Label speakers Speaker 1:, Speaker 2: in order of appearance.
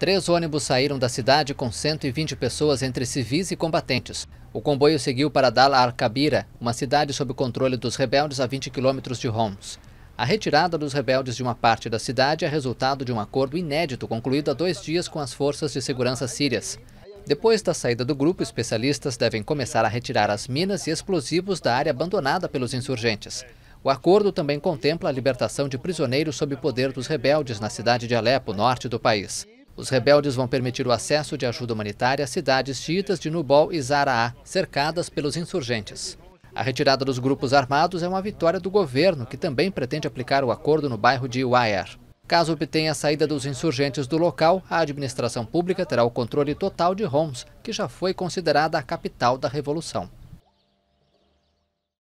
Speaker 1: Três ônibus saíram da cidade com 120 pessoas entre civis e combatentes. O comboio seguiu para Dala al-Kabira, uma cidade sob controle dos rebeldes a 20 quilômetros de Homs. A retirada dos rebeldes de uma parte da cidade é resultado de um acordo inédito concluído há dois dias com as forças de segurança sírias. Depois da saída do grupo, especialistas devem começar a retirar as minas e explosivos da área abandonada pelos insurgentes. O acordo também contempla a libertação de prisioneiros sob poder dos rebeldes na cidade de Alepo, norte do país. Os rebeldes vão permitir o acesso de ajuda humanitária às cidades chiitas de Nubol e Zaraá, cercadas pelos insurgentes. A retirada dos grupos armados é uma vitória do governo, que também pretende aplicar o acordo no bairro de Uaer. Caso obtenha a saída dos insurgentes do local, a administração pública terá o controle total de Homs, que já foi considerada a capital da revolução.